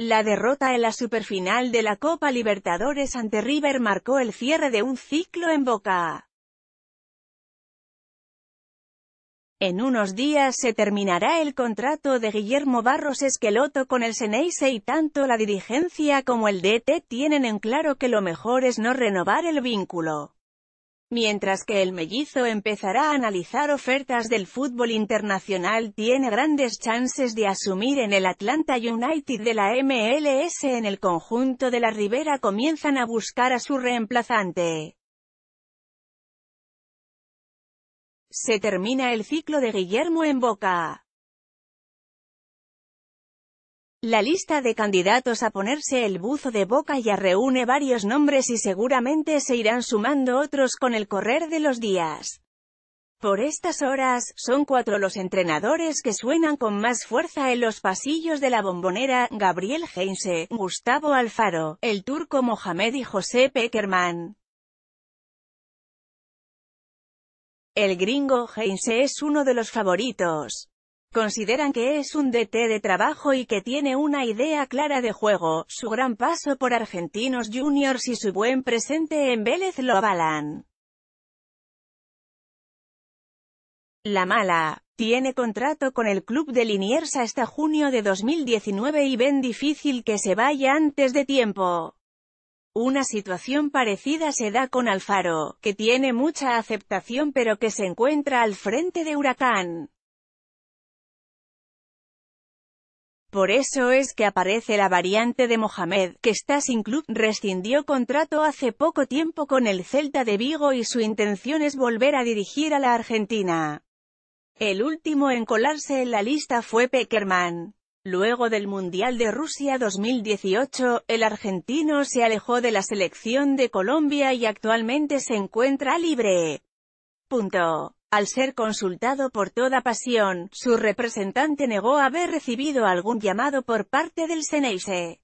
La derrota en la superfinal de la Copa Libertadores ante River marcó el cierre de un ciclo en Boca. En unos días se terminará el contrato de Guillermo Barros Esqueloto con el Seneise y tanto la dirigencia como el DT tienen en claro que lo mejor es no renovar el vínculo. Mientras que el mellizo empezará a analizar ofertas del fútbol internacional, tiene grandes chances de asumir en el Atlanta United de la MLS en el conjunto de la Ribera comienzan a buscar a su reemplazante. Se termina el ciclo de Guillermo en Boca. La lista de candidatos a ponerse el buzo de boca ya reúne varios nombres y seguramente se irán sumando otros con el correr de los días. Por estas horas, son cuatro los entrenadores que suenan con más fuerza en los pasillos de la bombonera, Gabriel Heinze, Gustavo Alfaro, el turco Mohamed y José Pekerman. El gringo Heinze es uno de los favoritos. Consideran que es un DT de trabajo y que tiene una idea clara de juego, su gran paso por Argentinos Juniors y su buen presente en Vélez lo avalan. La mala, tiene contrato con el club de Liniers hasta junio de 2019 y ven difícil que se vaya antes de tiempo. Una situación parecida se da con Alfaro, que tiene mucha aceptación pero que se encuentra al frente de Huracán. Por eso es que aparece la variante de Mohamed, que está sin club, rescindió contrato hace poco tiempo con el Celta de Vigo y su intención es volver a dirigir a la Argentina. El último en colarse en la lista fue Peckerman. Luego del Mundial de Rusia 2018, el argentino se alejó de la selección de Colombia y actualmente se encuentra libre. Punto. Al ser consultado por toda pasión, su representante negó haber recibido algún llamado por parte del Seneise.